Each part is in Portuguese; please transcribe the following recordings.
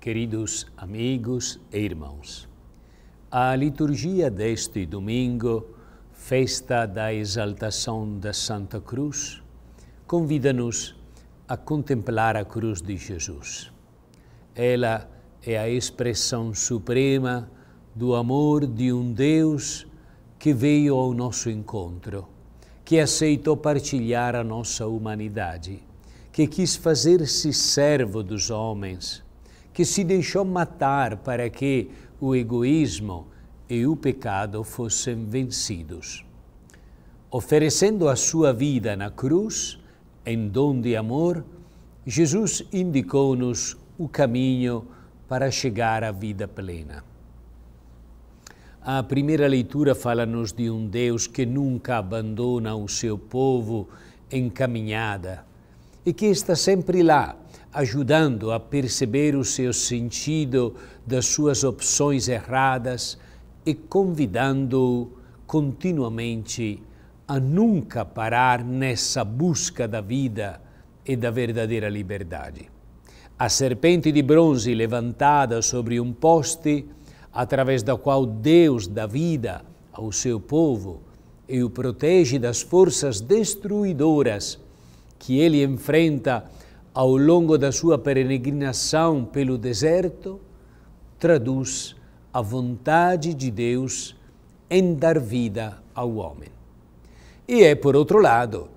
Queridos amigos e irmãos, a liturgia deste domingo, festa da exaltação da Santa Cruz, convida-nos a contemplar a cruz de Jesus. Ela é a expressão suprema do amor de um Deus que veio ao nosso encontro, que aceitou partilhar a nossa humanidade, que quis fazer-se servo dos homens que se deixou matar para que o egoísmo e o pecado fossem vencidos. Oferecendo a sua vida na cruz, em dom de amor, Jesus indicou-nos o caminho para chegar à vida plena. A primeira leitura fala-nos de um Deus que nunca abandona o seu povo em caminhada e que está sempre lá, ajudando a perceber o seu sentido das suas opções erradas e convidando-o continuamente a nunca parar nessa busca da vida e da verdadeira liberdade. A serpente de bronze levantada sobre um poste, através da qual Deus dá vida ao seu povo e o protege das forças destruidoras que ele enfrenta ao longo da sua peregrinação pelo deserto, traduz a vontade de Deus em dar vida ao homem. E é, por outro lado,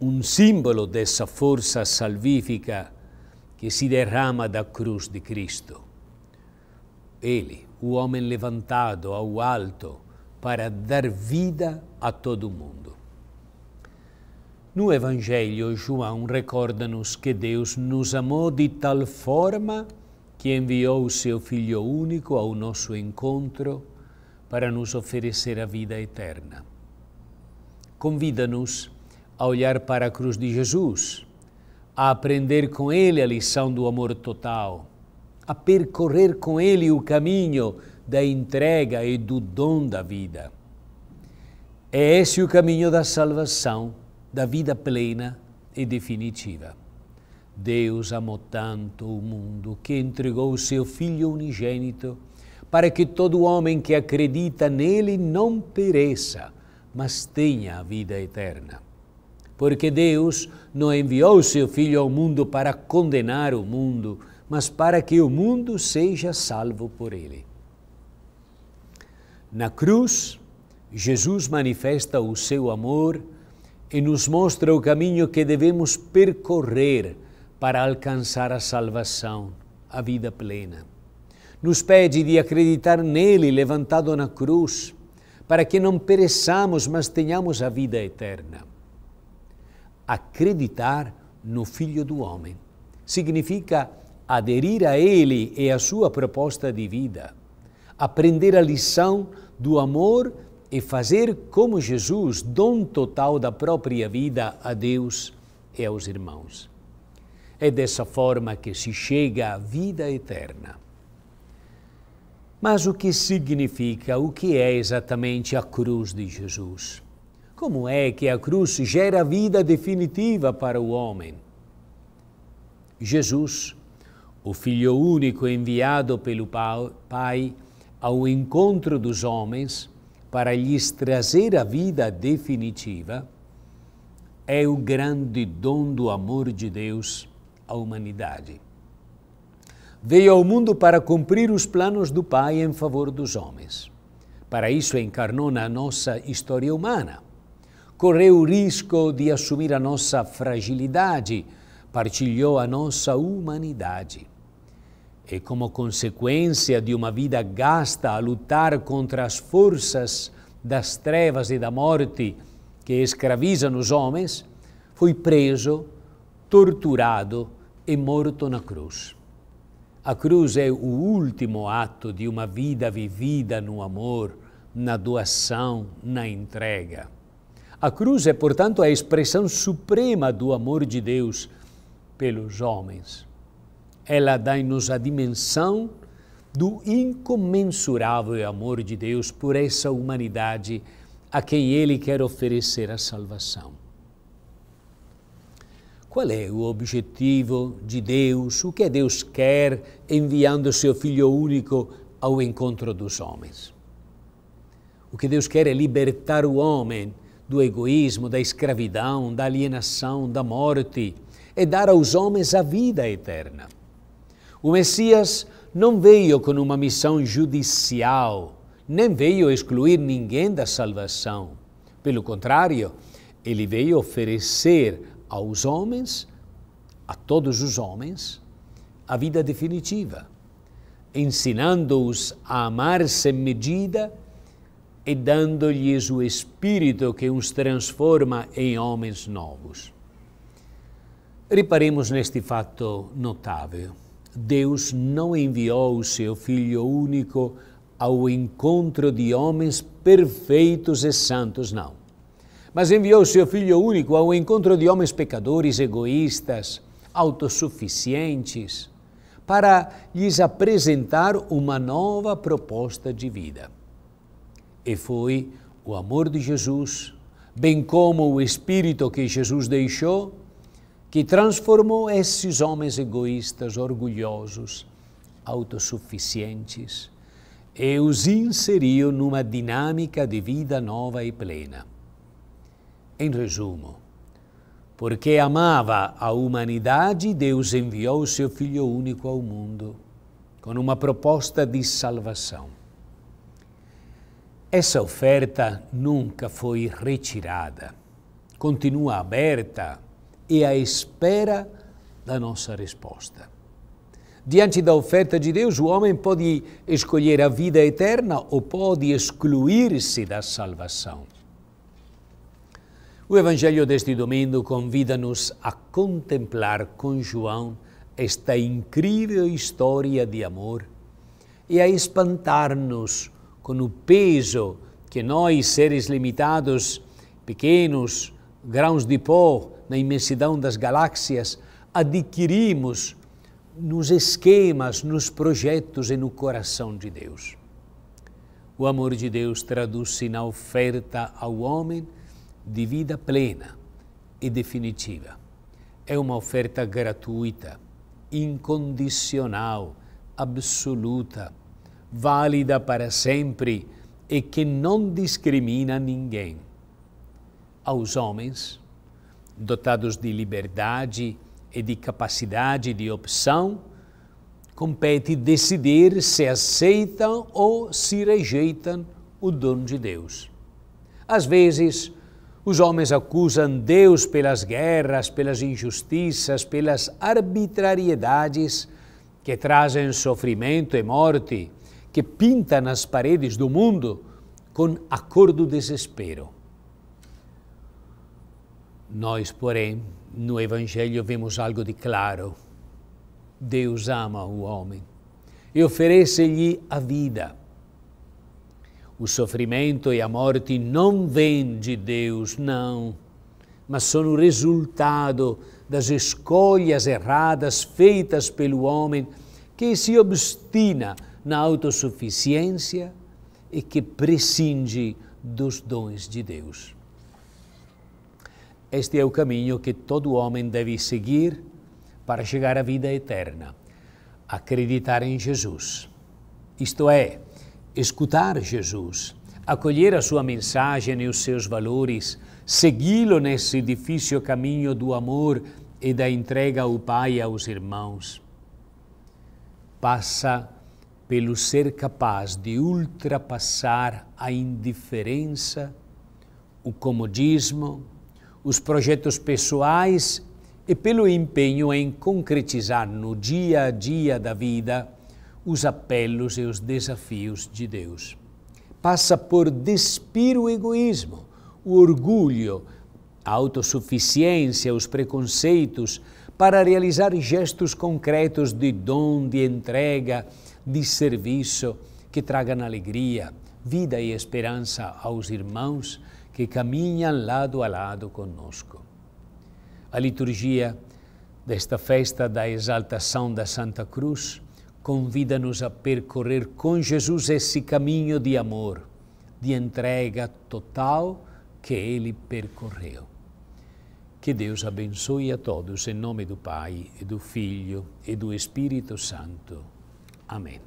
um símbolo dessa força salvífica que se derrama da cruz de Cristo. Ele, o homem levantado ao alto, para dar vida a todo mundo. No Evangelho, João recorda-nos que Deus nos amou de tal forma que enviou o seu Filho único ao nosso encontro para nos oferecer a vida eterna. Convida-nos a olhar para a cruz de Jesus, a aprender com ele a lição do amor total, a percorrer com ele o caminho da entrega e do dom da vida. É esse o caminho da salvação da vida plena e definitiva. Deus amou tanto o mundo que entregou o seu Filho unigênito para que todo homem que acredita nele não pereça, mas tenha a vida eterna. Porque Deus não enviou o seu Filho ao mundo para condenar o mundo, mas para que o mundo seja salvo por ele. Na cruz, Jesus manifesta o seu amor e nos mostra o caminho que devemos percorrer para alcançar a salvação, a vida plena. Nos pede de acreditar nele levantado na cruz, para que não pereçamos, mas tenhamos a vida eterna. Acreditar no Filho do Homem significa aderir a ele e à sua proposta de vida, aprender a lição do amor e fazer como Jesus, dom total da própria vida a Deus e aos irmãos. É dessa forma que se chega à vida eterna. Mas o que significa, o que é exatamente a cruz de Jesus? Como é que a cruz gera vida definitiva para o homem? Jesus, o Filho único enviado pelo Pai ao encontro dos homens, para lhes trazer a vida definitiva, é o grande dom do amor de Deus à humanidade. Veio ao mundo para cumprir os planos do Pai em favor dos homens. Para isso, encarnou na nossa história humana. Correu o risco de assumir a nossa fragilidade, partilhou a nossa humanidade e como consequência de uma vida gasta a lutar contra as forças das trevas e da morte que escravizam os homens, foi preso, torturado e morto na cruz. A cruz é o último ato de uma vida vivida no amor, na doação, na entrega. A cruz é, portanto, a expressão suprema do amor de Deus pelos homens ela dá-nos a dimensão do incomensurável amor de Deus por essa humanidade a quem Ele quer oferecer a salvação. Qual é o objetivo de Deus? O que é Deus quer enviando seu Filho único ao encontro dos homens? O que Deus quer é libertar o homem do egoísmo, da escravidão, da alienação, da morte, e é dar aos homens a vida eterna. O Messias não veio com uma missão judicial, nem veio excluir ninguém da salvação. Pelo contrário, ele veio oferecer aos homens, a todos os homens, a vida definitiva, ensinando-os a amar sem medida e dando-lhes o Espírito que os transforma em homens novos. Reparemos neste fato notável. Deus não enviou o seu Filho único ao encontro de homens perfeitos e santos, não. Mas enviou o seu Filho único ao encontro de homens pecadores, egoístas, autossuficientes, para lhes apresentar uma nova proposta de vida. E foi o amor de Jesus, bem como o Espírito que Jesus deixou, que transformou esses homens egoístas, orgulhosos, autossuficientes e os inseriu numa dinâmica de vida nova e plena. Em resumo, porque amava a humanidade, Deus enviou o seu Filho único ao mundo com uma proposta de salvação. Essa oferta nunca foi retirada, continua aberta e à espera da nossa resposta. Diante da oferta de Deus, o homem pode escolher a vida eterna ou pode excluir-se da salvação. O Evangelho deste domingo convida-nos a contemplar com João esta incrível história de amor e a espantar-nos com o peso que nós, seres limitados, pequenos, grãos de pó, na imensidão das galáxias, adquirimos nos esquemas, nos projetos e no coração de Deus. O amor de Deus traduz-se na oferta ao homem de vida plena e definitiva. É uma oferta gratuita, incondicional, absoluta, válida para sempre e que não discrimina ninguém. Aos homens, dotados de liberdade e de capacidade de opção, compete decidir se aceitam ou se rejeitam o dom de Deus. Às vezes, os homens acusam Deus pelas guerras, pelas injustiças, pelas arbitrariedades que trazem sofrimento e morte, que pintam as paredes do mundo com a cor do desespero. Nós, porém, no Evangelho vemos algo de claro. Deus ama o homem e oferece-lhe a vida. O sofrimento e a morte não vêm de Deus, não, mas são o resultado das escolhas erradas feitas pelo homem que se obstina na autossuficiência e que prescinde dos dons de Deus. Este é o caminho que todo homem deve seguir para chegar à vida eterna. Acreditar em Jesus. Isto é, escutar Jesus, acolher a sua mensagem e os seus valores, segui-lo nesse difícil caminho do amor e da entrega ao Pai e aos irmãos. Passa pelo ser capaz de ultrapassar a indiferença, o comodismo, os projetos pessoais e pelo empenho em concretizar no dia a dia da vida os apelos e os desafios de Deus. Passa por despir o egoísmo, o orgulho, a autossuficiência, os preconceitos, para realizar gestos concretos de dom, de entrega, de serviço que tragam alegria, vida e esperança aos irmãos que caminham lado a lado conosco. A liturgia desta festa da exaltação da Santa Cruz convida-nos a percorrer com Jesus esse caminho de amor, de entrega total que ele percorreu. Que Deus abençoe a todos em nome do Pai e do Filho e do Espírito Santo. Amém.